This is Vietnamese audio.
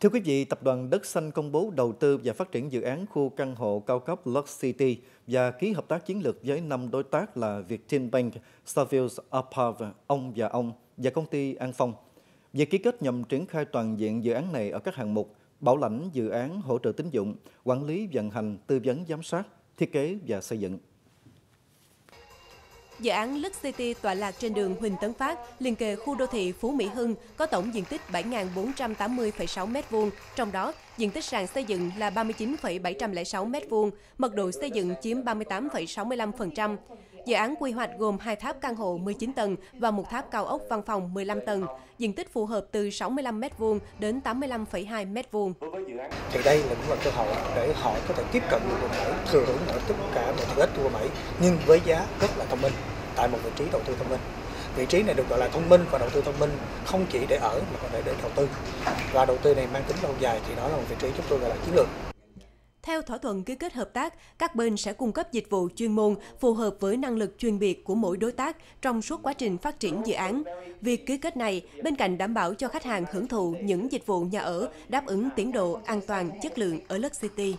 Thưa quý vị, Tập đoàn Đất Xanh công bố đầu tư và phát triển dự án khu căn hộ cao cấp Lux City và ký hợp tác chiến lược với 5 đối tác là Vietinbank, Savills Apav, Ông và Ông và công ty An Phong. Việc ký kết nhằm triển khai toàn diện dự án này ở các hạng mục bảo lãnh dự án hỗ trợ tín dụng, quản lý vận hành, tư vấn giám sát, thiết kế và xây dựng. Dự án Lux City tọa lạc trên đường Huỳnh Tấn Phát, liền kề khu đô thị Phú Mỹ Hưng có tổng diện tích 7.480,6 m2, trong đó diện tích sàn xây dựng là 39,706 m2, mật độ xây dựng chiếm 38,65%. Dự án quy hoạch gồm hai tháp căn hộ 19 tầng và một tháp cao ốc văn phòng 15 tầng, diện tích phù hợp từ 65 m2 đến 85,2 m2. Thì đây là cũng cơ hội để họ có thể tiếp cận được quận 7, thừa hưởng tất cả mọi tiện ích của quận nhưng với giá rất là thông minh tại một vị trí đầu tư thông minh vị trí này được gọi là thông minh và đầu tư thông minh không chỉ để ở mà còn để để đầu tư và đầu tư này mang tính lâu dài thì đó là một vị trí chúng tôi gọi là chiến lược theo thỏa thuận ký kết hợp tác, các bên sẽ cung cấp dịch vụ chuyên môn phù hợp với năng lực chuyên biệt của mỗi đối tác trong suốt quá trình phát triển dự án. Việc ký kết này, bên cạnh đảm bảo cho khách hàng hưởng thụ những dịch vụ nhà ở đáp ứng tiến độ an toàn, chất lượng ở Lux City.